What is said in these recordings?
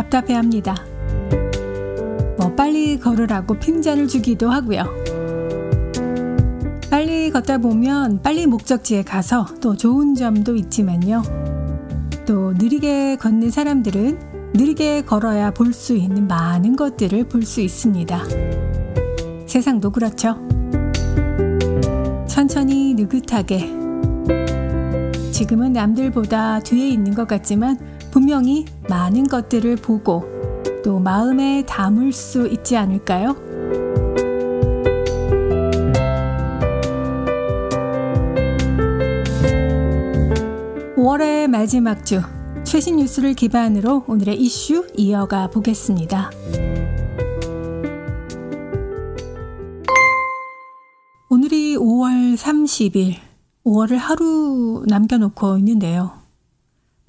답답해합니다. 뭐 빨리 걸으라고 핀잔을 주기도 하고요. 빨리 걷다 보면 빨리 목적지에 가서 또 좋은 점도 있지만요. 또 느리게 걷는 사람들은 느리게 걸어야 볼 수 있는 많은 것들을 볼 수 있습니다. 세상도 그렇죠. 천천히 느긋하게 지금은 남들보다 뒤에 있는 것 같지만 분명히 많은 것들을 보고 또 마음에 담을 수 있지 않을까요? 5 월의 마지막 주 최신 뉴스를 기반으로 오늘의 이슈 이어가 보겠습니다. 오늘이 5월 30일, 5월을 하루 남겨놓고 있는데요.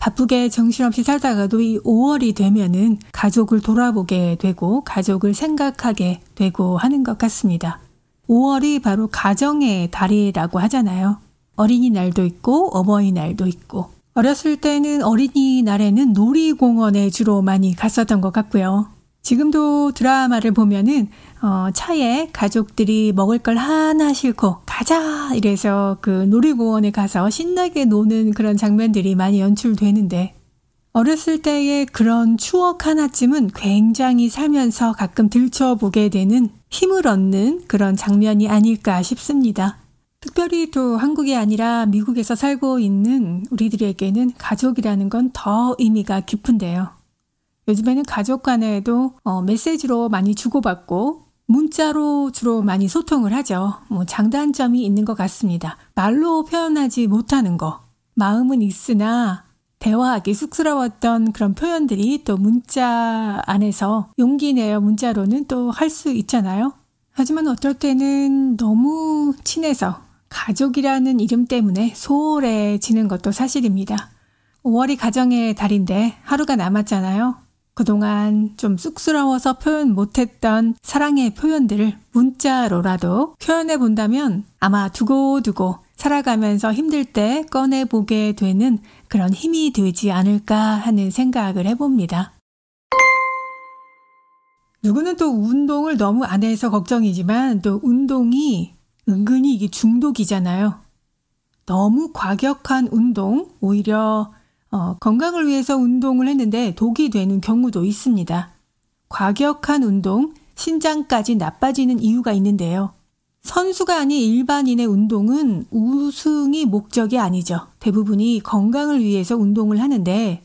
바쁘게 정신없이 살다가도 이 5월이 되면은 가족을 돌아보게 되고 가족을 생각하게 되고 하는 것 같습니다. 5월이 바로 가정의 달이라고 하잖아요. 어린이날도 있고 어버이날도 있고 어렸을 때는 어린이날에는 놀이공원에 주로 많이 갔었던 것 같고요. 지금도 드라마를 보면은 어, 차에 가족들이 먹을 걸 하나 싣고 가자 이래서 그 놀이공원에 가서 신나게 노는 그런 장면들이 많이 연출되는데 어렸을 때의 그런 추억 하나쯤은 굉장히 살면서 가끔 들춰보게 되는 힘을 얻는 그런 장면이 아닐까 싶습니다. 특별히 또 한국이 아니라 미국에서 살고 있는 우리들에게는 가족이라는 건 더 의미가 깊은데요. 요즘에는 가족 간에도 어, 메시지로 많이 주고받고 문자로 주로 많이 소통을 하죠. 뭐 장단점이 있는 것 같습니다. 말로 표현하지 못하는 거. 마음은 있으나 대화하기 쑥스러웠던 그런 표현들이 또 문자 안에서 용기 내어 문자로는 또 할 수 있잖아요. 하지만 어떨 때는 너무 친해서 가족이라는 이름 때문에 소홀해지는 것도 사실입니다. 5월이 가정의 달인데 하루가 남았잖아요. 그동안 좀 쑥스러워서 표현 못했던 사랑의 표현들을 문자로라도 표현해 본다면 아마 두고두고 살아가면서 힘들 때 꺼내보게 되는 그런 힘이 되지 않을까 하는 생각을 해봅니다. 누구는 또 운동을 너무 안 해서 걱정이지만 또 운동이 은근히 이게 중독이잖아요. 너무 과격한 운동, 오히려 어, 건강을 위해서 운동을 했는데 독이 되는 경우도 있습니다. 과격한 운동, 신장까지 나빠지는 이유가 있는데요. 선수가 아닌 일반인의 운동은 우승이 목적이 아니죠. 대부분이 건강을 위해서 운동을 하는데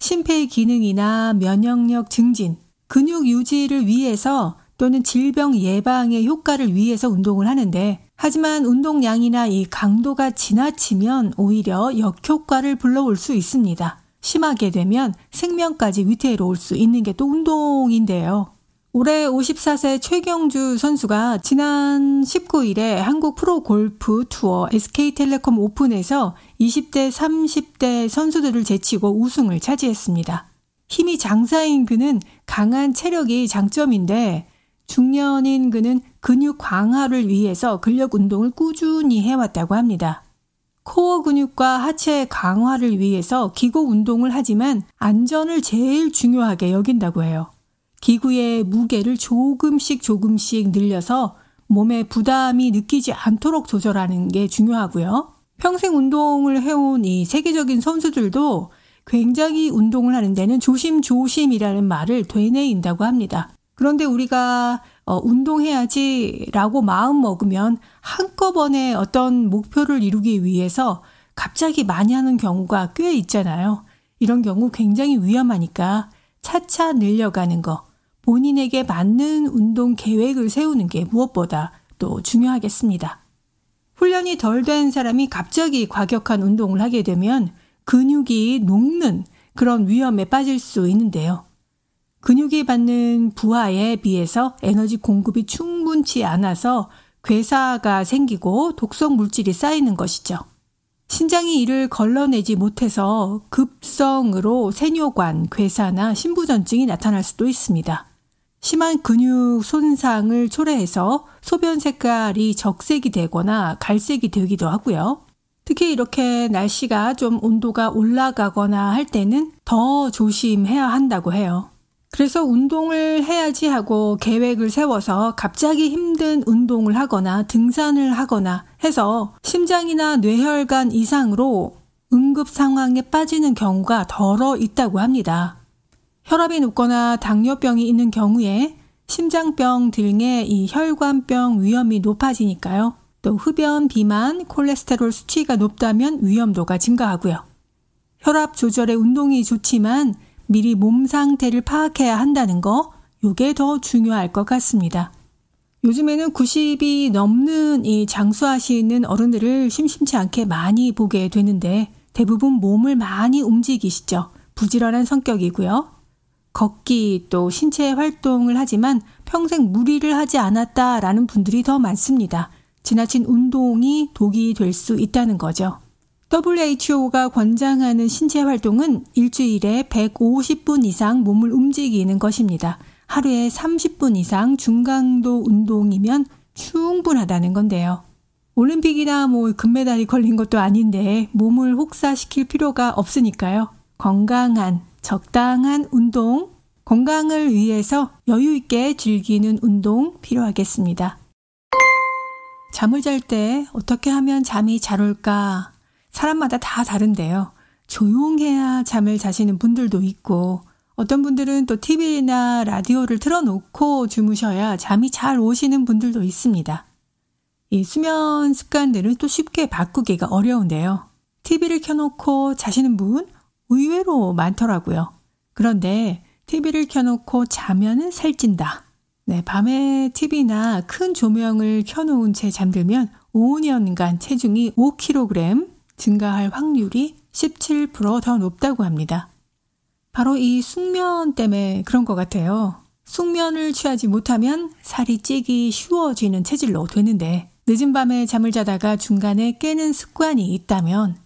심폐 기능이나 면역력 증진, 근육 유지를 위해서 또는 질병 예방의 효과를 위해서 운동을 하는데 하지만 운동량이나 이 강도가 지나치면 오히려 역효과를 불러올 수 있습니다. 심하게 되면 생명까지 위태로 올수 있는 게 또 운동인데요. 올해 54세 최경주 선수가 지난 19일에 한국 프로 골프 투어 SK텔레콤 오픈에서 20대, 30대 선수들을 제치고 우승을 차지했습니다. 힘이 장사인 그는 강한 체력이 장점인데 중년인 그는 근육 강화를 위해서 근력 운동을 꾸준히 해왔다고 합니다. 코어 근육과 하체 강화를 위해서 기구 운동을 하지만 안전을 제일 중요하게 여긴다고 해요. 기구의 무게를 조금씩 조금씩 늘려서 몸에 부담이 느끼지 않도록 조절하는 게 중요하고요. 평생 운동을 해온 이 세계적인 선수들도 굉장히 운동을 하는 데는 조심조심이라는 말을 되뇌인다고 합니다. 그런데 우리가 어, 운동해야지라고 마음 먹으면 한꺼번에 어떤 목표를 이루기 위해서 갑자기 많이 하는 경우가 꽤 있잖아요. 이런 경우 굉장히 위험하니까 차차 늘려가는 거, 본인에게 맞는 운동 계획을 세우는 게 무엇보다 또 중요하겠습니다. 훈련이 덜 된 사람이 갑자기 과격한 운동을 하게 되면 근육이 녹는 그런 위험에 빠질 수 있는데요. 근육이 받는 부하에 비해서 에너지 공급이 충분치 않아서 괴사가 생기고 독성 물질이 쌓이는 것이죠. 신장이 이를 걸러내지 못해서 급성으로 세뇨관, 괴사나 신부전증이 나타날 수도 있습니다. 심한 근육 손상을 초래해서 소변 색깔이 적색이 되거나 갈색이 되기도 하고요. 특히 이렇게 날씨가 좀 온도가 올라가거나 할 때는 더 조심해야 한다고 해요. 그래서 운동을 해야지 하고 계획을 세워서 갑자기 힘든 운동을 하거나 등산을 하거나 해서 심장이나 뇌혈관 이상으로 응급 상황에 빠지는 경우가 덜어 있다고 합니다. 혈압이 높거나 당뇨병이 있는 경우에 심장병 등의 이 혈관병 위험이 높아지니까요. 또 흡연, 비만, 콜레스테롤 수치가 높다면 위험도가 증가하고요. 혈압 조절에 운동이 좋지만 미리 몸 상태를 파악해야 한다는 거, 요게 더 중요할 것 같습니다. 요즘에는 90이 넘는 이 장수하시는 어른들을 심심치 않게 많이 보게 되는데 대부분 몸을 많이 움직이시죠. 부지런한 성격이고요. 걷기 또 신체 활동을 하지만 평생 무리를 하지 않았다라는 분들이 더 많습니다. 지나친 운동이 독이 될 수 있다는 거죠. WHO가 권장하는 신체 활동은 일주일에 150분 이상 몸을 움직이는 것입니다. 하루에 30분 이상 중강도 운동이면 충분하다는 건데요. 올림픽이나 뭐 금메달이 걸린 것도 아닌데 몸을 혹사시킬 필요가 없으니까요. 건강한, 적당한 운동, 건강을 위해서 여유있게 즐기는 운동 필요하겠습니다. 잠을 잘 때 어떻게 하면 잠이 잘 올까? 사람마다 다 다른데요. 조용해야 잠을 자시는 분들도 있고, 어떤 분들은 또 TV나 라디오를 틀어놓고 주무셔야 잠이 잘 오시는 분들도 있습니다. 이 수면 습관들을 또 쉽게 바꾸기가 어려운데요. TV를 켜놓고 자시는 분 의외로 많더라고요. 그런데 TV를 켜놓고 자면은 살찐다. 네, 밤에 TV나 큰 조명을 켜놓은 채 잠들면 5년간 체중이 5kg, 증가할 확률이 17%더 높다고 합니다. 바로 이 숙면 때문에 그런 것 같아요. 숙면을 취하지 못하면 살이 찌기 쉬워지는 체질로 되는데 늦은 밤에 잠을 자다가 중간에 깨는 습관이 있다면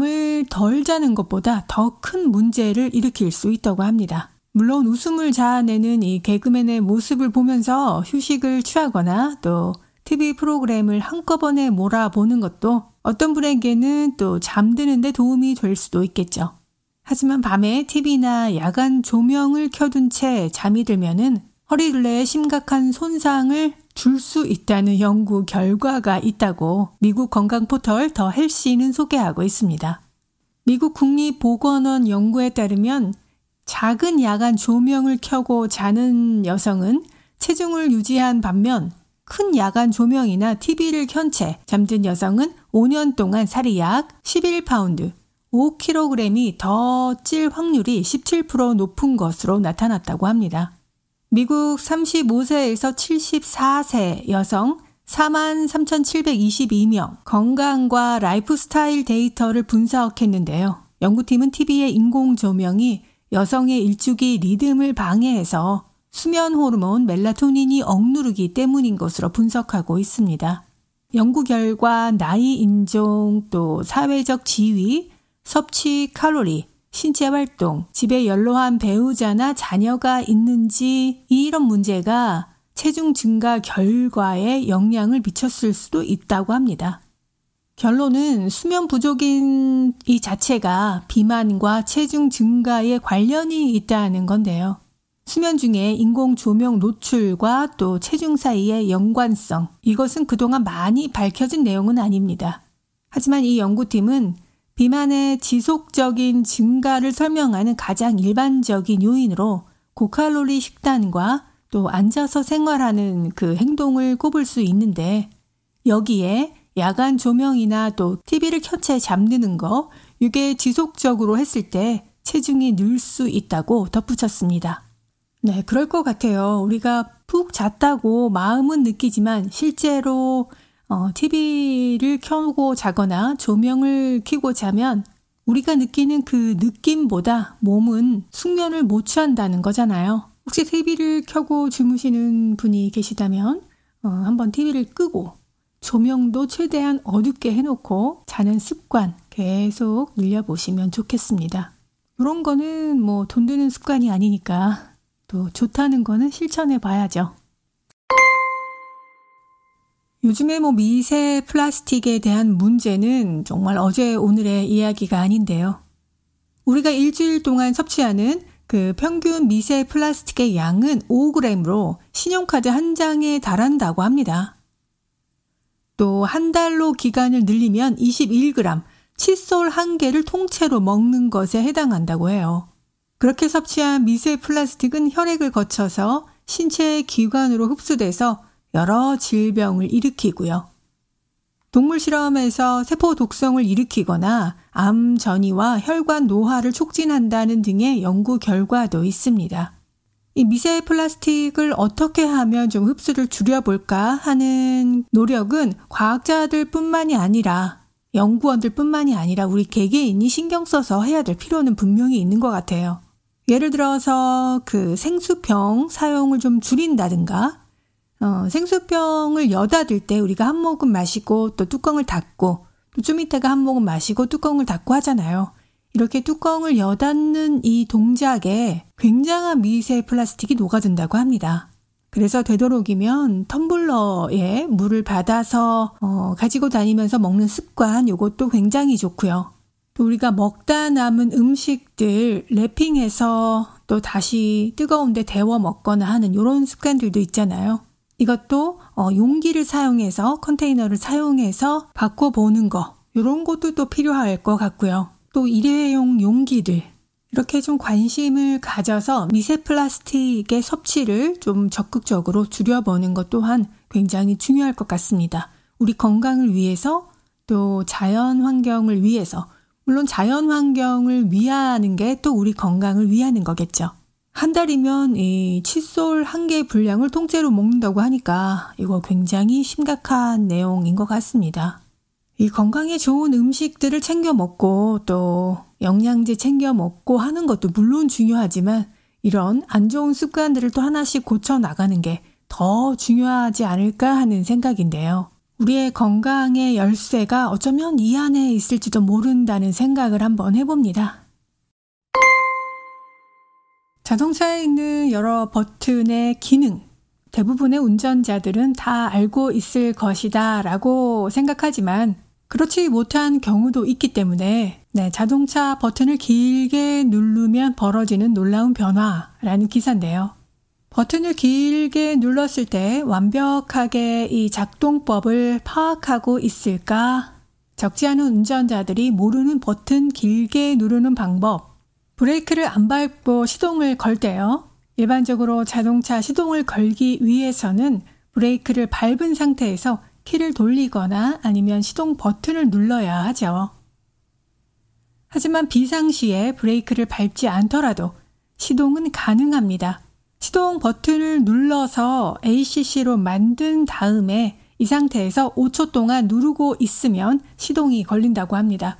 잠을 덜 자는 것보다 더 큰 문제를 일으킬 수 있다고 합니다. 물론 웃음을 자아내는 이 개그맨의 모습을 보면서 휴식을 취하거나 또 TV 프로그램을 한꺼번에 몰아보는 것도 어떤 분에게는 또 잠드는데 도움이 될 수도 있겠죠. 하지만 밤에 TV나 야간 조명을 켜둔 채 잠이 들면은 허리근래에 심각한 손상을 줄 수 있다는 연구 결과가 있다고 미국 건강 포털 더 헬시는 소개하고 있습니다. 미국 국립보건원 연구에 따르면 작은 야간 조명을 켜고 자는 여성은 체중을 유지한 반면 큰 야간 조명이나 TV를 켠 채 잠든 여성은 5년 동안 살이 약 11파운드, 5kg이 더 찔 확률이 17% 높은 것으로 나타났다고 합니다. 미국 35세에서 74세 여성 43,722명 건강과 라이프스타일 데이터를 분석했는데요. 연구팀은 TV의 인공 조명이 여성의 일주기 리듬을 방해해서 수면 호르몬 멜라토닌이 억누르기 때문인 것으로 분석하고 있습니다. 연구 결과 나이, 인종, 또 사회적 지위, 섭취 칼로리, 신체 활동, 집에 연로한 배우자나 자녀가 있는지 이런 문제가 체중 증가 결과에 영향을 미쳤을 수도 있다고 합니다. 결론은 수면 부족인 이 자체가 비만과 체중 증가에 관련이 있다는 건데요. 수면 중에 인공 조명 노출과 또 체중 사이의 연관성, 이것은 그동안 많이 밝혀진 내용은 아닙니다. 하지만 이 연구팀은 비만의 지속적인 증가를 설명하는 가장 일반적인 요인으로 고칼로리 식단과 또 앉아서 생활하는 그 행동을 꼽을 수 있는데 여기에 야간 조명이나 또 TV를 켜채 잠드는 거 이게 지속적으로 했을 때 체중이 늘 수 있다고 덧붙였습니다. 네, 그럴 것 같아요. 우리가 푹 잤다고 마음은 느끼지만 실제로 어, TV를 켜고 자거나 조명을 켜고 자면 우리가 느끼는 그 느낌보다 몸은 숙면을 못 취한다는 거잖아요. 혹시 TV를 켜고 주무시는 분이 계시다면 어, 한번 TV를 끄고 조명도 최대한 어둡게 해놓고 자는 습관 계속 늘려보시면 좋겠습니다. 이런 거는 뭐 돈 드는 습관이 아니니까 또 좋다는 거는 실천해 봐야죠. 요즘에 뭐 미세 플라스틱에 대한 문제는 정말 어제 오늘의 이야기가 아닌데요. 우리가 일주일 동안 섭취하는 그 평균 미세 플라스틱의 양은 5g으로 신용카드 한 장에 달한다고 합니다. 또 한 달로 기간을 늘리면 21g, 칫솔 한 개를 통째로 먹는 것에 해당한다고 해요. 그렇게 섭취한 미세 플라스틱은 혈액을 거쳐서 신체의 기관으로 흡수돼서 여러 질병을 일으키고요. 동물 실험에서 세포 독성을 일으키거나 암 전이와 혈관 노화를 촉진한다는 등의 연구 결과도 있습니다. 이 미세 플라스틱을 어떻게 하면 좀 흡수를 줄여볼까 하는 노력은 과학자들 뿐만이 아니라 연구원들 뿐만이 아니라 우리 개개인이 신경 써서 해야 될 필요는 분명히 있는 것 같아요. 예를 들어서 그 생수병 사용을 좀 줄인다든가, 어, 생수병을 여닫을 때 우리가 한 모금 마시고 또 뚜껑을 닫고 또좀 이따가 한 모금 마시고 뚜껑을 닫고 하잖아요. 이렇게 뚜껑을 여닫는 이 동작에 굉장한 미세 플라스틱이 녹아든다고 합니다. 그래서 되도록이면 텀블러에 물을 받아서 어, 가지고 다니면서 먹는 습관 이것도 굉장히 좋고요. 우리가 먹다 남은 음식들 랩핑해서 또 다시 뜨거운데 데워 먹거나 하는 이런 습관들도 있잖아요. 이것도 어, 용기를 사용해서 컨테이너를 사용해서 바꿔보는 거 이런 것도 또 필요할 것 같고요. 또 일회용 용기들 이렇게 좀 관심을 가져서 미세 플라스틱의 섭취를 좀 적극적으로 줄여보는 것 또한 굉장히 중요할 것 같습니다. 우리 건강을 위해서 또 자연 환경을 위해서 물론 자연 환경을 위하는 게 또 우리 건강을 위하는 거겠죠. 한 달이면 이 칫솔 한 개의 분량을 통째로 먹는다고 하니까 이거 굉장히 심각한 내용인 것 같습니다. 이 건강에 좋은 음식들을 챙겨 먹고 또 영양제 챙겨 먹고 하는 것도 물론 중요하지만 이런 안 좋은 습관들을 또 하나씩 고쳐 나가는 게 더 중요하지 않을까 하는 생각인데요. 우리의 건강의 열쇠가 어쩌면 이 안에 있을지도 모른다는 생각을 한번 해봅니다. 자동차에 있는 여러 버튼의 기능, 대부분의 운전자들은 다 알고 있을 것이다 라고 생각하지만 그렇지 못한 경우도 있기 때문에 네, 자동차 버튼을 길게 누르면 벌어지는 놀라운 변화라는 기사인데요. 버튼을 길게 눌렀을 때 완벽하게 이 작동법을 파악하고 있을까? 적지 않은 운전자들이 모르는 버튼 길게 누르는 방법. 브레이크를 안 밟고 시동을 걸 때요. 일반적으로 자동차 시동을 걸기 위해서는 브레이크를 밟은 상태에서 키를 돌리거나 아니면 시동 버튼을 눌러야 하죠. 하지만 비상시에 브레이크를 밟지 않더라도 시동은 가능합니다. 시동 버튼을 눌러서 ACC로 만든 다음에 이 상태에서 5초 동안 누르고 있으면 시동이 걸린다고 합니다.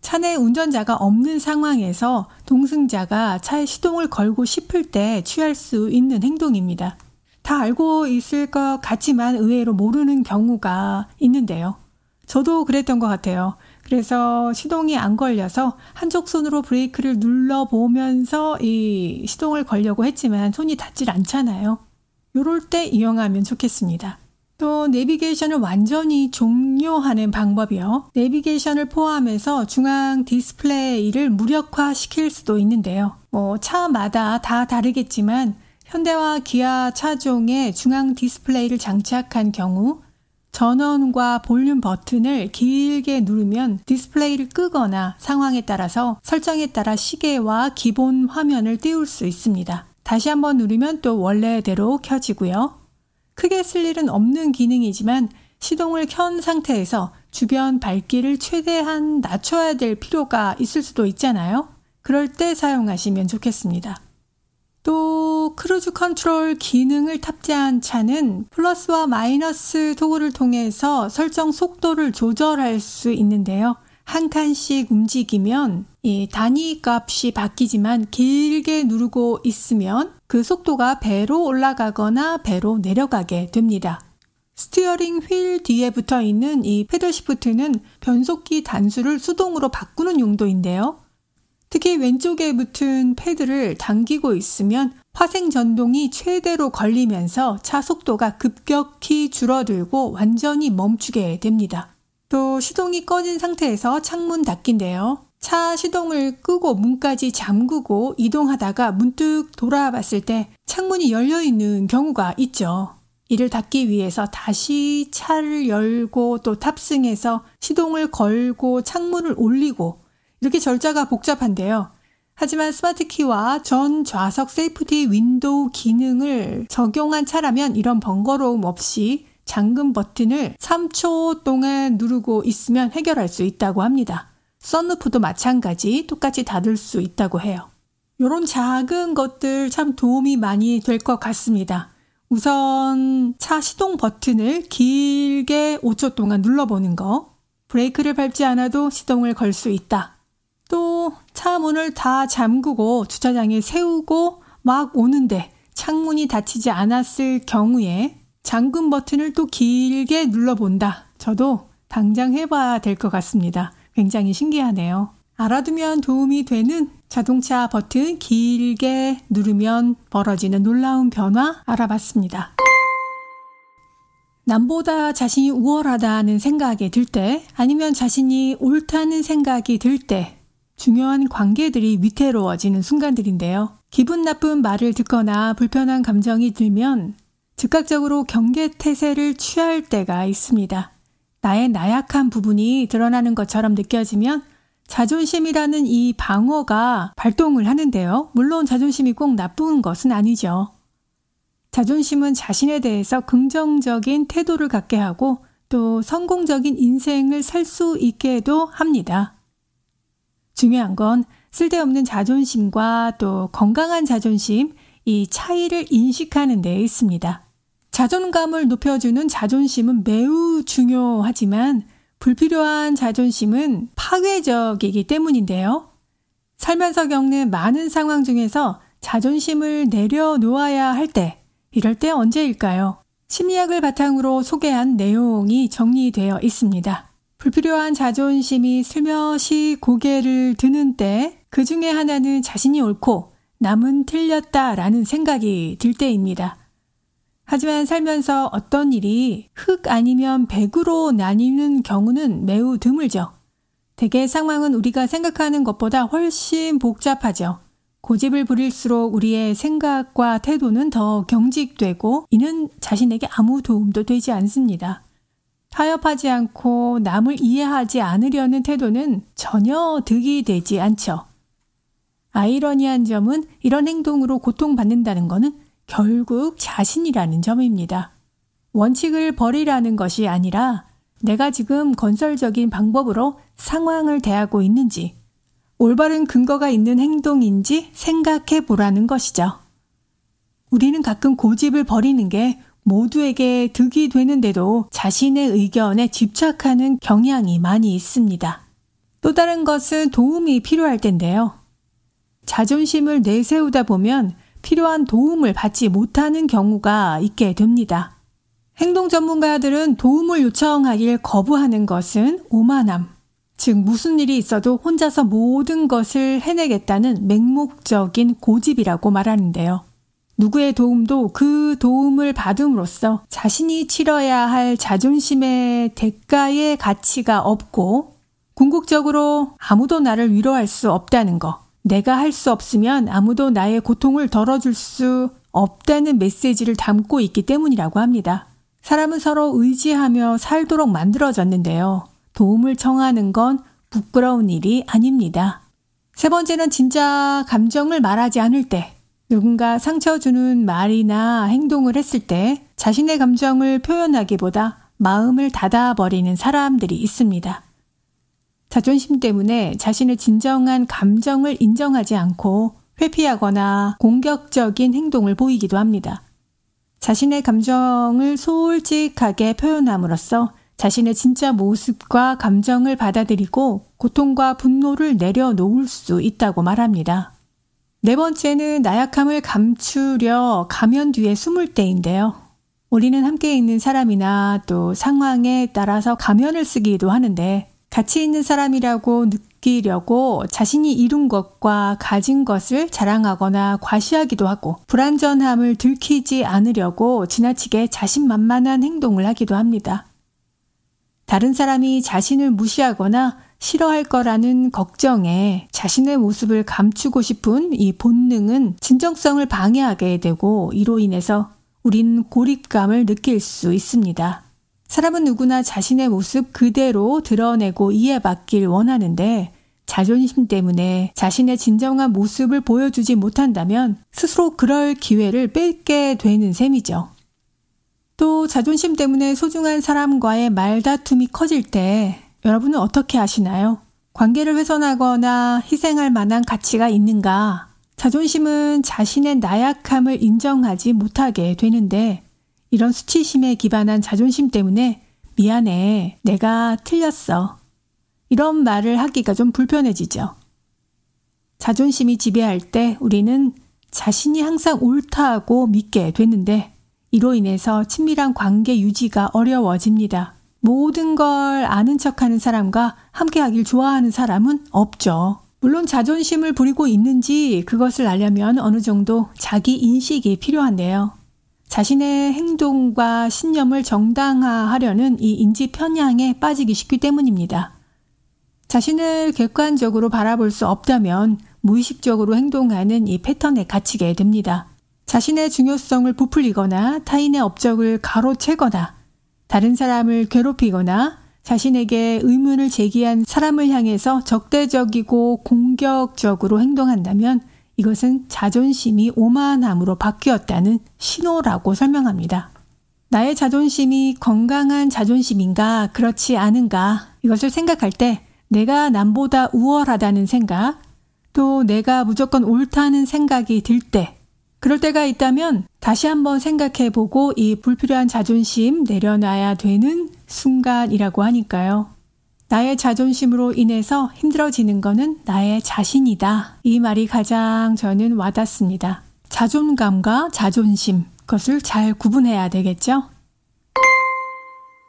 차내 운전자가 없는 상황에서 동승자가 차에 시동을 걸고 싶을 때 취할 수 있는 행동입니다. 다 알고 있을 것 같지만 의외로 모르는 경우가 있는데요. 저도 그랬던 것 같아요. 그래서 시동이 안 걸려서 한쪽 손으로 브레이크를 눌러보면서 이 시동을 걸려고 했지만 손이 닿질 않잖아요. 요럴 때 이용하면 좋겠습니다. 또 내비게이션을 완전히 종료하는 방법이요. 내비게이션을 포함해서 중앙 디스플레이를 무력화시킬 수도 있는데요. 뭐 차마다 다 다르겠지만 현대와 기아 차종에 중앙 디스플레이를 장착한 경우 전원과 볼륨 버튼을 길게 누르면 디스플레이를 끄거나 상황에 따라서 설정에 따라 시계와 기본 화면을 띄울 수 있습니다. 다시 한번 누르면 또 원래대로 켜지고요. 크게 쓸 일은 없는 기능이지만 시동을 켠 상태에서 주변 밝기를 최대한 낮춰야 될 필요가 있을 수도 있잖아요. 그럴 때 사용하시면 좋겠습니다. 또 크루즈 컨트롤 기능을 탑재한 차는 플러스와 마이너스 도구를 통해서 설정 속도를 조절할 수 있는데요. 한 칸씩 움직이면 이 단위 값이 바뀌지만 길게 누르고 있으면 그 속도가 배로 올라가거나 배로 내려가게 됩니다. 스티어링 휠 뒤에 붙어 있는 이 패들 시프트는 변속기 단수를 수동으로 바꾸는 용도인데요. 특히 왼쪽에 붙은 패드를 당기고 있으면 화생 전동이 최대로 걸리면서 차 속도가 급격히 줄어들고 완전히 멈추게 됩니다. 또 시동이 꺼진 상태에서 창문 닫기인데요. 차 시동을 끄고 문까지 잠그고 이동하다가 문득 돌아봤을 때 창문이 열려 있는 경우가 있죠. 이를 닫기 위해서 다시 차를 열고 또 탑승해서 시동을 걸고 창문을 올리고 이렇게 절차가 복잡한데요. 하지만 스마트키와 전 좌석 세이프티 윈도우 기능을 적용한 차라면 이런 번거로움 없이 잠금 버튼을 3초 동안 누르고 있으면 해결할 수 있다고 합니다. 썬루프도 마찬가지 똑같이 닫을 수 있다고 해요. 이런 작은 것들 참 도움이 많이 될 것 같습니다. 우선 차 시동 버튼을 길게 5초 동안 눌러보는 거. 브레이크를 밟지 않아도 시동을 걸 수 있다. 차 문을 다 잠그고 주차장에 세우고 막 오는데 창문이 닫히지 않았을 경우에 잠금 버튼을 또 길게 눌러본다. 저도 당장 해봐야 될 것 같습니다. 굉장히 신기하네요. 알아두면 도움이 되는 자동차 버튼 길게 누르면 벌어지는 놀라운 변화 알아봤습니다. 남보다 자신이 우월하다는 생각이 들 때, 아니면 자신이 옳다는 생각이 들 때, 중요한 관계들이 위태로워지는 순간들인데요. 기분 나쁜 말을 듣거나 불편한 감정이 들면 즉각적으로 경계태세를 취할 때가 있습니다. 나의 나약한 부분이 드러나는 것처럼 느껴지면 자존심이라는 이 방어가 발동을 하는데요. 물론 자존심이 꼭 나쁜 것은 아니죠. 자존심은 자신에 대해서 긍정적인 태도를 갖게 하고 또 성공적인 인생을 살 수 있게도 합니다. 중요한 건 쓸데없는 자존심과 또 건강한 자존심, 이 차이를 인식하는 데 있습니다. 자존감을 높여주는 자존심은 매우 중요하지만 불필요한 자존심은 파괴적이기 때문인데요. 살면서 겪는 많은 상황 중에서 자존심을 내려놓아야 할 때, 이럴 때 언제일까요? 심리학을 바탕으로 소개한 내용이 정리되어 있습니다. 불필요한 자존심이 슬며시 고개를 드는 때 그 중에 하나는 자신이 옳고 남은 틀렸다라는 생각이 들 때입니다. 하지만 살면서 어떤 일이 흑 아니면 백으로 나뉘는 경우는 매우 드물죠. 대개 상황은 우리가 생각하는 것보다 훨씬 복잡하죠. 고집을 부릴수록 우리의 생각과 태도는 더 경직되고 이는 자신에게 아무 도움도 되지 않습니다. 타협하지 않고 남을 이해하지 않으려는 태도는 전혀 득이 되지 않죠. 아이러니한 점은 이런 행동으로 고통받는다는 것은 결국 자신이라는 점입니다. 원칙을 버리라는 것이 아니라 내가 지금 건설적인 방법으로 상황을 대하고 있는지, 올바른 근거가 있는 행동인지 생각해 보라는 것이죠. 우리는 가끔 고집을 버리는 게 모두에게 득이 되는데도 자신의 의견에 집착하는 경향이 많이 있습니다. 또 다른 것은 도움이 필요할 텐데요. 자존심을 내세우다 보면 필요한 도움을 받지 못하는 경우가 있게 됩니다. 행동 전문가들은 도움을 요청하길 거부하는 것은 오만함, 즉 무슨 일이 있어도 혼자서 모든 것을 해내겠다는 맹목적인 고집이라고 말하는데요. 누구의 도움도 그 도움을 받음으로써 자신이 치러야 할 자존심의 대가의 가치가 없고 궁극적으로 아무도 나를 위로할 수 없다는 거. 내가 할 수 없으면 아무도 나의 고통을 덜어줄 수 없다는 메시지를 담고 있기 때문이라고 합니다. 사람은 서로 의지하며 살도록 만들어졌는데요. 도움을 청하는 건 부끄러운 일이 아닙니다. 세 번째는 진짜 감정을 말하지 않을 때 누군가 상처 주는 말이나 행동을 했을 때 자신의 감정을 표현하기보다 마음을 닫아버리는 사람들이 있습니다. 자존심 때문에 자신의 진정한 감정을 인정하지 않고 회피하거나 공격적인 행동을 보이기도 합니다. 자신의 감정을 솔직하게 표현함으로써 자신의 진짜 모습과 감정을 받아들이고 고통과 분노를 내려놓을 수 있다고 말합니다. 네 번째는 나약함을 감추려 가면 뒤에 숨을 때인데요. 우리는 함께 있는 사람이나 또 상황에 따라서 가면을 쓰기도 하는데 같이 있는 사람이라고 느끼려고 자신이 이룬 것과 가진 것을 자랑하거나 과시하기도 하고 불완전함을 들키지 않으려고 지나치게 자신만만한 행동을 하기도 합니다. 다른 사람이 자신을 무시하거나 싫어할 거라는 걱정에 자신의 모습을 감추고 싶은 이 본능은 진정성을 방해하게 되고 이로 인해서 우린 고립감을 느낄 수 있습니다. 사람은 누구나 자신의 모습 그대로 드러내고 이해받길 원하는데 자존심 때문에 자신의 진정한 모습을 보여주지 못한다면 스스로 그럴 기회를 뺏게 되는 셈이죠. 또 자존심 때문에 소중한 사람과의 말다툼이 커질 때 여러분은 어떻게 하시나요? 관계를 훼손하거나 희생할 만한 가치가 있는가? 자존심은 자신의 나약함을 인정하지 못하게 되는데 이런 수치심에 기반한 자존심 때문에 미안해. 내가 틀렸어. 이런 말을 하기가 좀 불편해지죠. 자존심이 지배할 때 우리는 자신이 항상 옳다고 믿게 되는데 이로 인해서 친밀한 관계 유지가 어려워집니다. 모든 걸 아는 척 하는 사람과 함께 하길 좋아하는 사람은 없죠. 물론 자존심을 부리고 있는지 그것을 알려면 어느 정도 자기 인식이 필요한데요. 자신의 행동과 신념을 정당화하려는 이 인지 편향에 빠지기 쉽기 때문입니다. 자신을 객관적으로 바라볼 수 없다면 무의식적으로 행동하는 이 패턴에 갇히게 됩니다. 자신의 중요성을 부풀리거나 타인의 업적을 가로채거나 다른 사람을 괴롭히거나 자신에게 의문을 제기한 사람을 향해서 적대적이고 공격적으로 행동한다면 이것은 자존심이 오만함으로 바뀌었다는 신호라고 설명합니다. 나의 자존심이 건강한 자존심인가, 그렇지 않은가, 이것을 생각할 때 내가 남보다 우월하다는 생각, 또 내가 무조건 옳다는 생각이 들 때, 그럴 때가 있다면 다시 한번 생각해 보고 이 불필요한 자존심 내려놔야 되는 순간이라고 하니까요. 나의 자존심으로 인해서 힘들어지는 것은 나의 자신이다. 이 말이 가장 저는 와닿습니다. 자존감과 자존심, 그것을 잘 구분해야 되겠죠?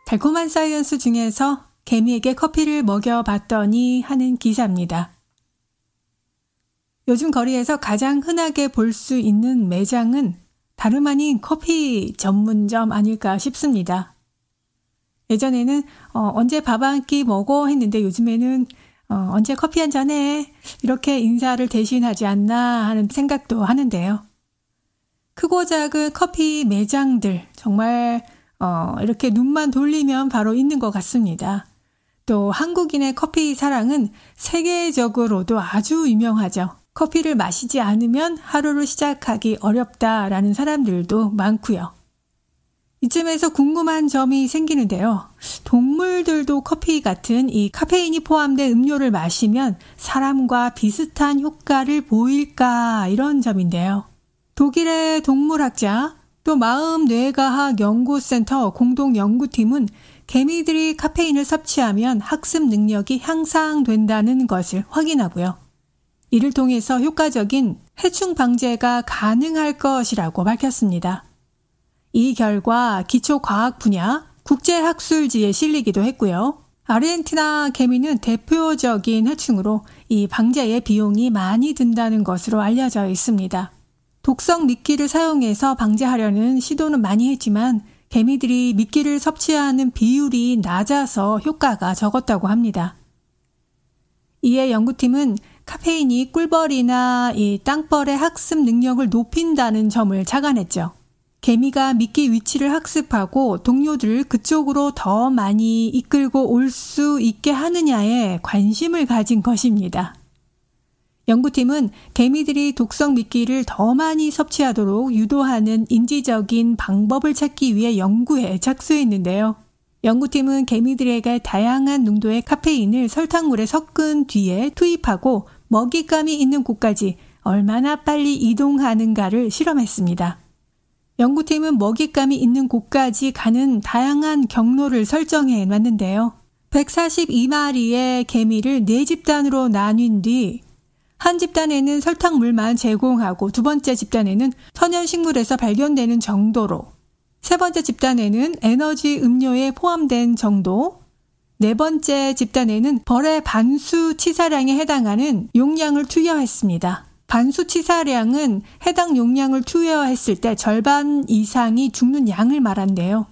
달콤한 사이언스 중에서 개미에게 커피를 먹여봤더니 하는 기사입니다. 요즘 거리에서 가장 흔하게 볼 수 있는 매장은 다름 아닌 커피 전문점 아닐까 싶습니다. 예전에는 어, 언제 밥 한 끼 먹어 했는데 요즘에는 어, 언제 커피 한 잔해 이렇게 인사를 대신하지 않나 하는 생각도 하는데요. 크고 작은 커피 매장들 정말 어, 이렇게 눈만 돌리면 바로 있는 것 같습니다. 또 한국인의 커피 사랑은 세계적으로도 아주 유명하죠. 커피를 마시지 않으면 하루를 시작하기 어렵다라는 사람들도 많고요. 이쯤에서 궁금한 점이 생기는데요. 동물들도 커피 같은 이 카페인이 포함된 음료를 마시면 사람과 비슷한 효과를 보일까 이런 점인데요. 독일의 동물학자 또 마음 뇌과학 연구센터 공동 연구팀은 개미들이 카페인을 섭취하면 학습 능력이 향상된다는 것을 확인하고요. 이를 통해서 효과적인 해충 방제가 가능할 것이라고 밝혔습니다. 이 결과 기초과학 분야 국제학술지에 실리기도 했고요. 아르헨티나 개미는 대표적인 해충으로 이 방제의 비용이 많이 든다는 것으로 알려져 있습니다. 독성 미끼를 사용해서 방제하려는 시도는 많이 했지만 개미들이 미끼를 섭취하는 비율이 낮아서 효과가 적었다고 합니다. 이에 연구팀은 카페인이 꿀벌이나 이 땅벌의 학습 능력을 높인다는 점을 착안했죠. 개미가 미끼 위치를 학습하고 동료들을 그쪽으로 더 많이 이끌고 올 수 있게 하느냐에 관심을 가진 것입니다. 연구팀은 개미들이 독성 미끼를 더 많이 섭취하도록 유도하는 인지적인 방법을 찾기 위해 연구에 착수했는데요. 연구팀은 개미들에게 다양한 농도의 카페인을 설탕물에 섞은 뒤에 투입하고 먹잇감이 있는 곳까지 얼마나 빨리 이동하는가를 실험했습니다. 연구팀은 먹잇감이 있는 곳까지 가는 다양한 경로를 설정해 놨는데요. 142마리의 개미를 4 집단으로 나뉜 뒤 한 집단에는 설탕물만 제공하고 두 번째 집단에는 천연식물에서 발견되는 정도로 세 번째 집단에는 에너지 음료에 포함된 정도, 네 번째 집단에는 벌의 반수 치사량에 해당하는 용량을 투여했습니다. 반수 치사량은 해당 용량을 투여했을 때 절반 이상이 죽는 양을 말한대요.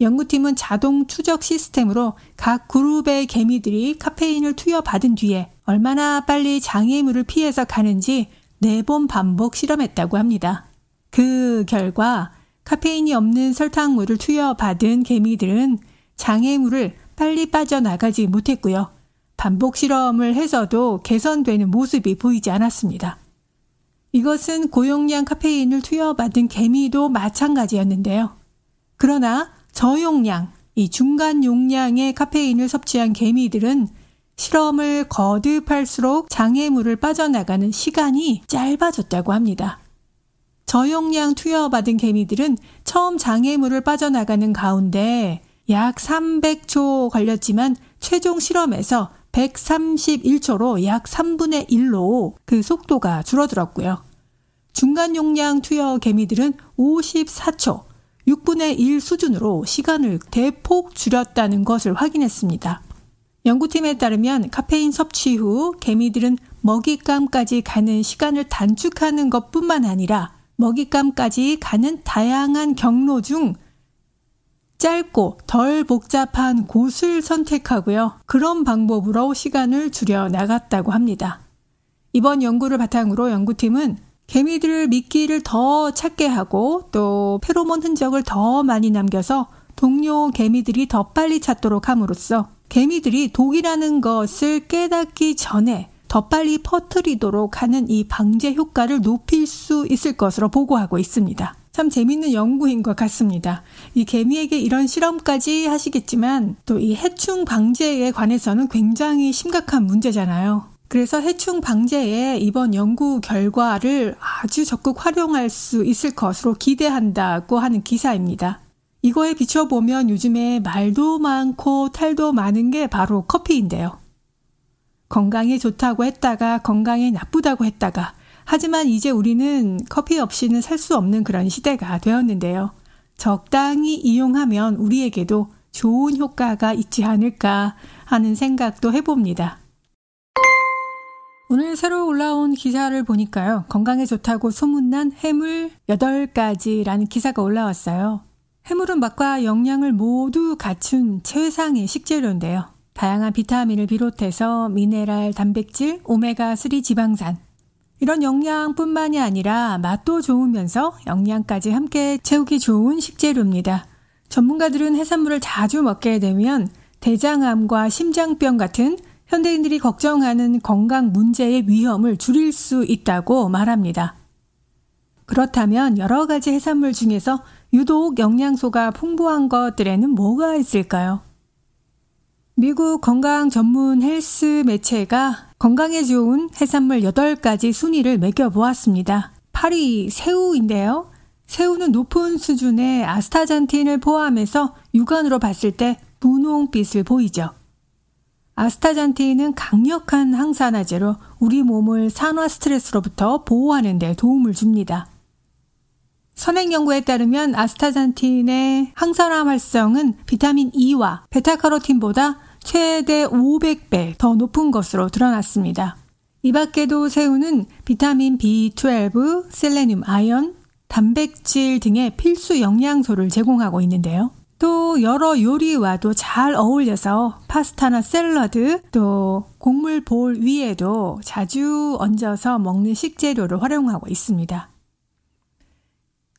연구팀은 자동 추적 시스템으로 각 그룹의 개미들이 카페인을 투여받은 뒤에 얼마나 빨리 장애물을 피해서 가는지 네 번 반복 실험했다고 합니다. 그 결과 카페인이 없는 설탕물을 투여받은 개미들은 장애물을 빨리 빠져나가지 못했고요. 반복 실험을 해서도 개선되는 모습이 보이지 않았습니다. 이것은 고용량 카페인을 투여받은 개미도 마찬가지였는데요. 그러나 저용량, 이 중간 용량의 카페인을 섭취한 개미들은 실험을 거듭할수록 장애물을 빠져나가는 시간이 짧아졌다고 합니다. 저용량 투여받은 개미들은 처음 장애물을 빠져나가는 가운데 약 300초 걸렸지만 최종 실험에서 131초로 약 3분의 1로 그 속도가 줄어들었고요. 중간 용량 투여 개미들은 54초, 6분의 1 수준으로 시간을 대폭 줄였다는 것을 확인했습니다. 연구팀에 따르면 카페인 섭취 후 개미들은 먹잇감까지 가는 시간을 단축하는 것뿐만 아니라 먹잇감까지 가는 다양한 경로 중 짧고 덜 복잡한 곳을 선택하고요. 그런 방법으로 시간을 줄여 나갔다고 합니다. 이번 연구를 바탕으로 연구팀은 개미들 미끼를 더 찾게 하고 또 페로몬 흔적을 더 많이 남겨서 동료 개미들이 더 빨리 찾도록 함으로써 개미들이 독이라는 것을 깨닫기 전에 더 빨리 퍼뜨리도록 하는 이 방제 효과를 높일 수 있을 것으로 보고하고 있습니다. 참 재밌는 연구인 것 같습니다. 이 개미에게 이런 실험까지 하시겠지만 또 이 해충 방제에 관해서는 굉장히 심각한 문제잖아요. 그래서 해충 방제에 이번 연구 결과를 아주 적극 활용할 수 있을 것으로 기대한다고 하는 기사입니다. 이거에 비춰보면 요즘에 말도 많고 탈도 많은 게 바로 커피인데요. 건강에 좋다고 했다가 건강에 나쁘다고 했다가 하지만 이제 우리는 커피 없이는 살 수 없는 그런 시대가 되었는데요. 적당히 이용하면 우리에게도 좋은 효과가 있지 않을까 하는 생각도 해봅니다. 오늘 새로 올라온 기사를 보니까요. 건강에 좋다고 소문난 해물 8가지라는 기사가 올라왔어요. 해물은 맛과 영양을 모두 갖춘 최상의 식재료인데요. 다양한 비타민을 비롯해서 미네랄, 단백질, 오메가3 지방산, 이런 영양뿐만이 아니라 맛도 좋으면서 영양까지 함께 채우기 좋은 식재료입니다. 전문가들은 해산물을 자주 먹게 되면 대장암과 심장병 같은 현대인들이 걱정하는 건강 문제의 위험을 줄일 수 있다고 말합니다. 그렇다면 여러 가지 해산물 중에서 유독 영양소가 풍부한 것들에는 뭐가 있을까요? 미국 건강 전문 헬스 매체가 건강에 좋은 해산물 8가지 순위를 매겨보았습니다. 8위 새우인데요. 새우는 높은 수준의 아스타잔틴을 포함해서 육안으로 봤을 때 분홍빛을 보이죠. 아스타잔틴은 강력한 항산화제로 우리 몸을 산화 스트레스로부터 보호하는 데 도움을 줍니다. 선행 연구에 따르면 아스타잔틴의 항산화 활성은 비타민 E와 베타카로틴보다 최대 500배 더 높은 것으로 드러났습니다. 이 밖에도 새우는 비타민 B12, 셀레늄 아연, 단백질 등의 필수 영양소를 제공하고 있는데요. 또 여러 요리와도 잘 어울려서 파스타나 샐러드 또 곡물 볼 위에도 자주 얹어서 먹는 식재료를 활용하고 있습니다.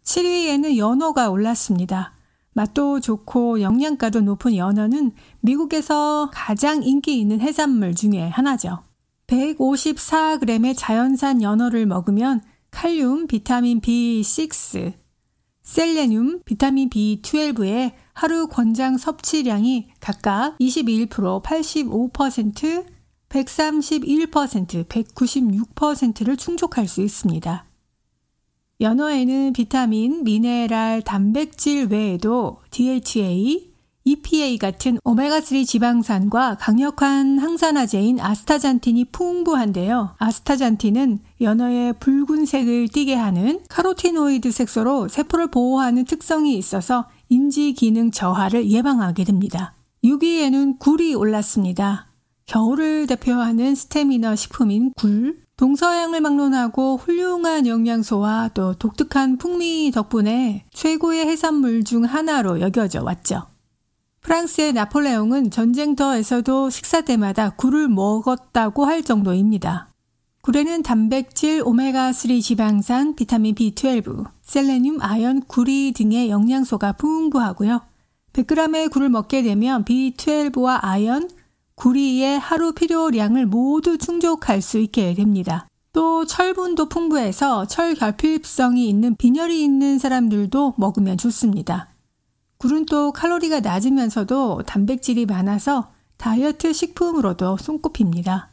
7위에는 연어가 올랐습니다. 맛도 좋고 영양가도 높은 연어는 미국에서 가장 인기 있는 해산물 중에 하나죠. 154g의 자연산 연어를 먹으면 칼륨, 비타민 B6, 셀레늄, 비타민 B12의 하루 권장 섭취량이 각각 21%, 85%, 131%, 196%를 충족할 수 있습니다. 연어에는 비타민, 미네랄, 단백질 외에도 DHA, EPA 같은 오메가3 지방산과 강력한 항산화제인 아스타잔틴이 풍부한데요. 아스타잔틴은 연어의 붉은색을 띠게 하는 카로티노이드 색소로 세포를 보호하는 특성이 있어서 인지 기능 저하를 예방하게 됩니다. 6위에는 굴이 올랐습니다. 겨울을 대표하는 스테미너 식품인 굴, 동서양을 막론하고 훌륭한 영양소와 또 독특한 풍미 덕분에 최고의 해산물 중 하나로 여겨져 왔죠. 프랑스의 나폴레옹은 전쟁터에서도 식사 때마다 굴을 먹었다고 할 정도입니다. 굴에는 단백질, 오메가3 지방산, 비타민 B12, 셀레늄, 아연, 구리 등의 영양소가 풍부하고요. 100g의 굴을 먹게 되면 B12와 아연, 구리의 하루 필요량을 모두 충족할 수 있게 됩니다. 또 철분도 풍부해서 철결핍성이 있는 빈혈이 있는 사람들도 먹으면 좋습니다. 굴은 또 칼로리가 낮으면서도 단백질이 많아서 다이어트 식품으로도 손꼽힙니다.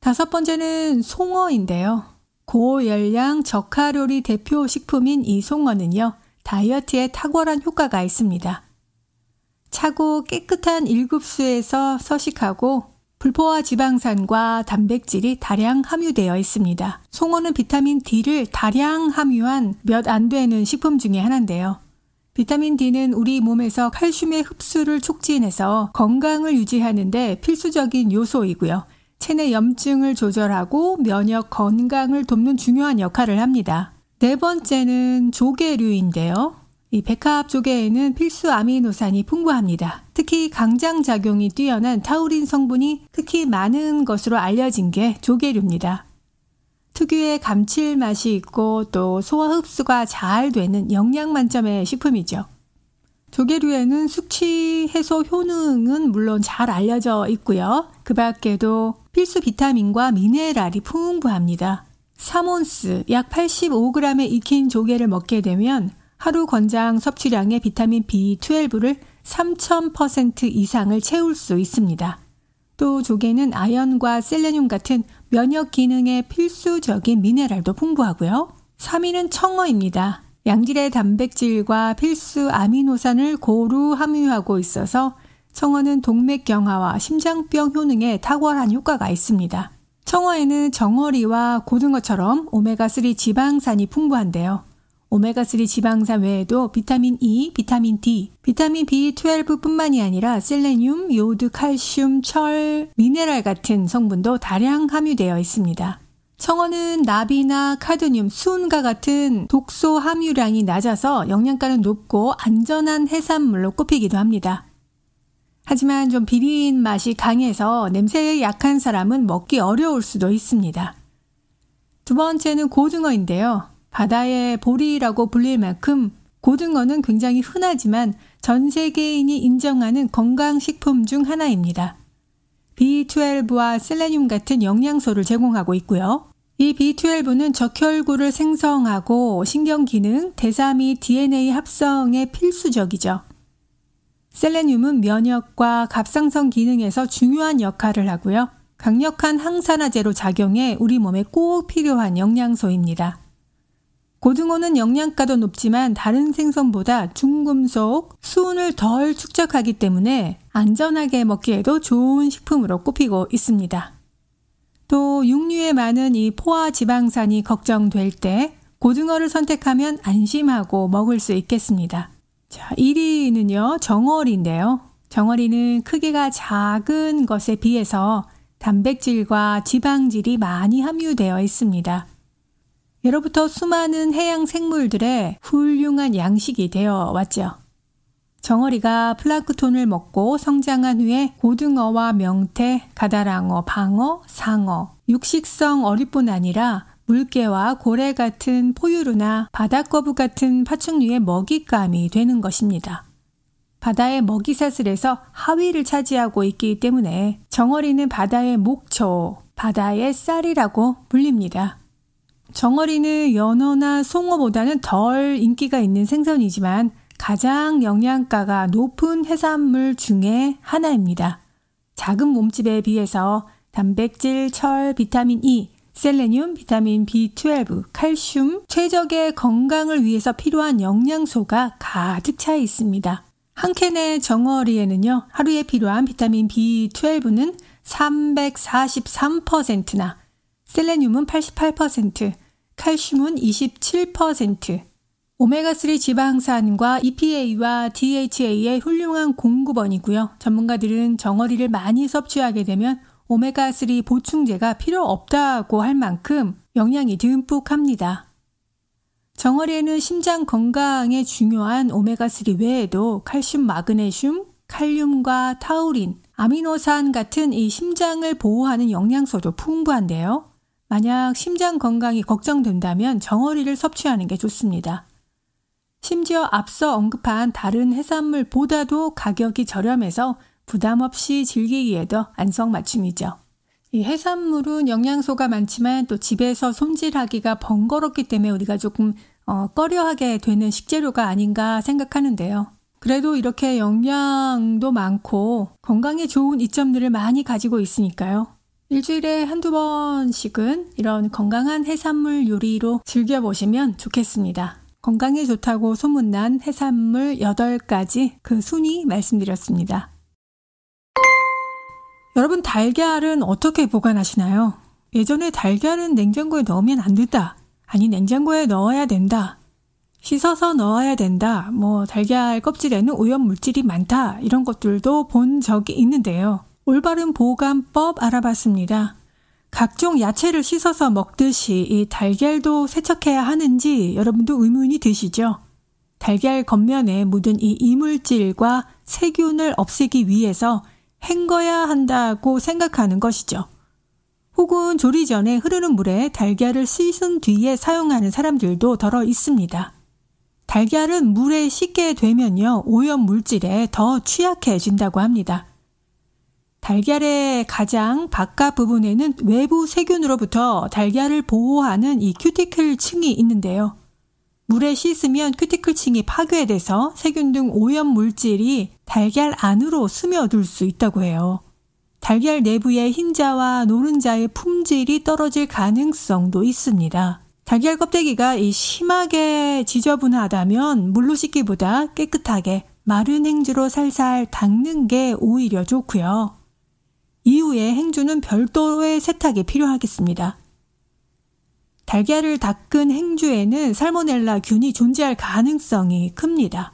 다섯 번째는 송어인데요. 고열량 저칼로리 대표 식품인 이 송어는요. 다이어트에 탁월한 효과가 있습니다. 차고 깨끗한 일급수에서 서식하고 불포화 지방산과 단백질이 다량 함유되어 있습니다. 송어는 비타민 D를 다량 함유한 몇 안 되는 식품 중에 하나인데요. 비타민 D는 우리 몸에서 칼슘의 흡수를 촉진해서 건강을 유지하는데 필수적인 요소이고요. 체내 염증을 조절하고 면역 건강을 돕는 중요한 역할을 합니다. 네 번째는 조개류인데요. 이 백합 조개에는 필수 아미노산이 풍부합니다. 특히 강장 작용이 뛰어난 타우린 성분이 특히 많은 것으로 알려진 게 조개류입니다. 특유의 감칠맛이 있고 또 소화 흡수가 잘 되는 영양 만점의 식품이죠. 조개류에는 숙취 해소 효능은 물론 잘 알려져 있고요. 그 밖에도 필수 비타민과 미네랄이 풍부합니다. 사몬스 약 85g에 익힌 조개를 먹게 되면 하루 권장 섭취량의 비타민 B12를 3000% 이상을 채울 수 있습니다. 또 조개는 아연과 셀레늄 같은 면역 기능에 필수적인 미네랄도 풍부하고요. 3위는 청어입니다. 양질의 단백질과 필수 아미노산을 고루 함유하고 있어서 청어는 동맥 경화와 심장병 효능에 탁월한 효과가 있습니다. 청어에는 정어리와 고등어처럼 오메가3 지방산이 풍부한데요. 오메가3 지방산 외에도 비타민 E, 비타민 D, 비타민 B12뿐만이 아니라 셀레늄, 요드, 칼슘, 철, 미네랄 같은 성분도 다량 함유되어 있습니다. 청어는 나비나 카드늄 수은과 같은 독소 함유량이 낮아서 영양가는 높고 안전한 해산물로 꼽히기도 합니다. 하지만 좀 비린 맛이 강해서 냄새에 약한 사람은 먹기 어려울 수도 있습니다. 두 번째는 고등어인데요. 바다의 보리라고 불릴 만큼 고등어는 굉장히 흔하지만 전 세계인이 인정하는 건강식품 중 하나입니다. B12와 셀레늄 같은 영양소를 제공하고 있고요. 이 B12는 적혈구를 생성하고 신경기능, 대사 및 DNA 합성에 필수적이죠. 셀레늄은 면역과 갑상선 기능에서 중요한 역할을 하고요. 강력한 항산화제로 작용해 우리 몸에 꼭 필요한 영양소입니다. 고등어는 영양가도 높지만 다른 생선보다 중금속, 수온을덜 축적하기 때문에 안전하게 먹기에도 좋은 식품으로 꼽히고 있습니다. 또 육류에 많은 이 포화 지방산이 걱정될 때 고등어를 선택하면 안심하고 먹을 수 있겠습니다. 자, 1위는요, 정어리인데요. 정어리는 크기가 작은 것에 비해서 단백질과 지방질이 많이 함유되어 있습니다. 예로부터 수많은 해양 생물들의 훌륭한 양식이 되어 왔죠. 정어리가 플라크톤을 먹고 성장한 후에 고등어와 명태, 가다랑어, 방어, 상어, 육식성 어리뿐 아니라 물개와 고래 같은 포유류나 바닷거북 같은 파충류의 먹잇감이 되는 것입니다. 바다의 먹이사슬에서 하위를 차지하고 있기 때문에 정어리는 바다의 목초, 바다의 쌀이라고 불립니다. 정어리는 연어나 송어보다는 덜 인기가 있는 생선이지만 가장 영양가가 높은 해산물 중에 하나입니다. 작은 몸집에 비해서 단백질, 철, 비타민 E, 셀레늄, 비타민 B12, 칼슘, 최적의 건강을 위해서 필요한 영양소가 가득 차 있습니다. 한 캔의 정어리에는요, 하루에 필요한 비타민 B12는 343%나, 셀레늄은 88%, 칼슘은 27%, 오메가3 지방산과 EPA와 DHA의 훌륭한 공급원이고요. 전문가들은 정어리를 많이 섭취하게 되면 오메가3 보충제가 필요 없다고 할 만큼 영양이 듬뿍합니다. 정어리에는 심장 건강에 중요한 오메가3 외에도 칼슘, 마그네슘, 칼륨과 타우린, 아미노산 같은 이 심장을 보호하는 영양소도 풍부한데요. 만약 심장 건강이 걱정된다면 정어리를 섭취하는 게 좋습니다. 심지어 앞서 언급한 다른 해산물보다도 가격이 저렴해서 부담 없이 즐기기에도 안성맞춤이죠. 이 해산물은 영양소가 많지만 또 집에서 손질하기가 번거롭기 때문에 우리가 조금 어, 꺼려하게 되는 식재료가 아닌가 생각하는데요. 그래도 이렇게 영양도 많고 건강에 좋은 이점들을 많이 가지고 있으니까요. 일주일에 한두 번씩은 이런 건강한 해산물 요리로 즐겨보시면 좋겠습니다. 건강에 좋다고 소문난 해산물 8가지 그 순위 말씀드렸습니다. 여러분, 달걀은 어떻게 보관하시나요? 예전에 달걀은 냉장고에 넣으면 안 된다. 아니, 냉장고에 넣어야 된다. 씻어서 넣어야 된다. 뭐, 달걀 껍질에는 오염 물질이 많다. 이런 것들도 본 적이 있는데요. 올바른 보관법 알아봤습니다. 각종 야채를 씻어서 먹듯이 이 달걀도 세척해야 하는지 여러분도 의문이 드시죠? 달걀 겉면에 묻은 이 이물질과 세균을 없애기 위해서 헹궈야 한다고 생각하는 것이죠. 혹은 조리 전에 흐르는 물에 달걀을 씻은 뒤에 사용하는 사람들도 더러 있습니다. 달걀은 물에 씻게 되면요, 오염 물질에 더 취약해진다고 합니다. 달걀의 가장 바깥 부분에는 외부 세균으로부터 달걀을 보호하는 이 큐티클 층이 있는데요. 물에 씻으면 큐티클 층이 파괴돼서 세균 등 오염 물질이 달걀 안으로 스며들 수 있다고 해요. 달걀 내부의 흰자와 노른자의 품질이 떨어질 가능성도 있습니다. 달걀 껍데기가 이 심하게 지저분하다면 물로 씻기보다 깨끗하게 마른 행주로 살살 닦는 게 오히려 좋고요. 이후에 행주는 별도의 세탁이 필요하겠습니다. 달걀을 닦은 행주에는 살모넬라 균이 존재할 가능성이 큽니다.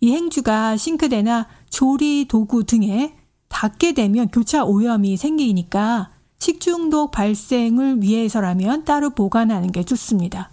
이 행주가 싱크대나 조리 도구 등에 닿게 되면 교차 오염이 생기니까 식중독 발생을 위해서라면 따로 보관하는 게 좋습니다.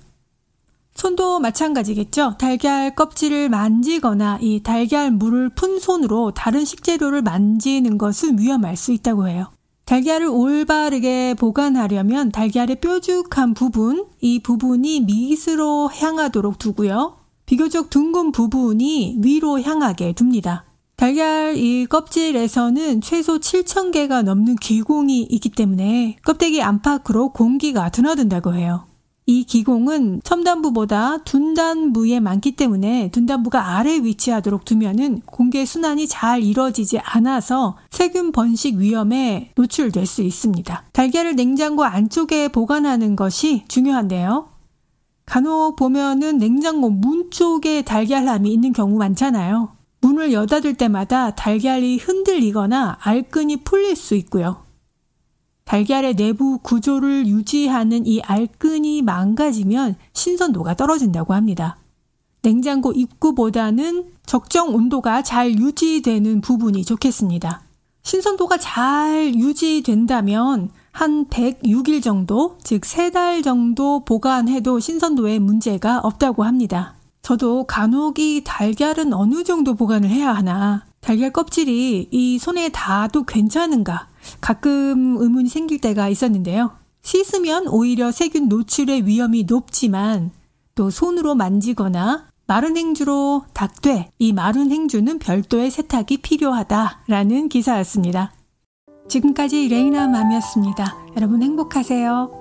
손도 마찬가지겠죠. 달걀 껍질을 만지거나 이 달걀 물을 푼 손으로 다른 식재료를 만지는 것은 위험할 수 있다고 해요. 달걀을 올바르게 보관하려면 달걀의 뾰족한 부분, 이 부분이 밑으로 향하도록 두고요. 비교적 둥근 부분이 위로 향하게 둡니다. 달걀 이 껍질에서는 최소 7,000개가 넘는 귀공이 있기 때문에 껍데기 안팎으로 공기가 드나든다고 해요. 이 기공은 첨단부보다 둔단부에 많기 때문에 둔단부가 아래 위치하도록 두면은 공개 순환이 잘 이루어지지 않아서 세균 번식 위험에 노출될 수 있습니다. 달걀을 냉장고 안쪽에 보관하는 것이 중요한데요. 간혹 보면은 냉장고 문 쪽에 달걀함이 있는 경우 많잖아요. 문을 여닫을 때마다 달걀이 흔들리거나 알끈이 풀릴 수 있고요. 달걀의 내부 구조를 유지하는 이 알끈이 망가지면 신선도가 떨어진다고 합니다. 냉장고 입구보다는 적정 온도가 잘 유지되는 부분이 좋겠습니다. 신선도가 잘 유지된다면 한 106일 정도, 즉 3달 정도 보관해도 신선도에 문제가 없다고 합니다. 저도 간혹 이 달걀은 어느 정도 보관을 해야 하나 달걀 껍질이 이 손에 닿아도 괜찮은가 가끔 의문이 생길 때가 있었는데요. 씻으면 오히려 세균 노출의 위험이 높지만 또 손으로 만지거나 마른 행주로 닦되 이 마른 행주는 별도의 세탁이 필요하다라는 기사였습니다. 지금까지 레이나 맘이었습니다. 여러분 행복하세요.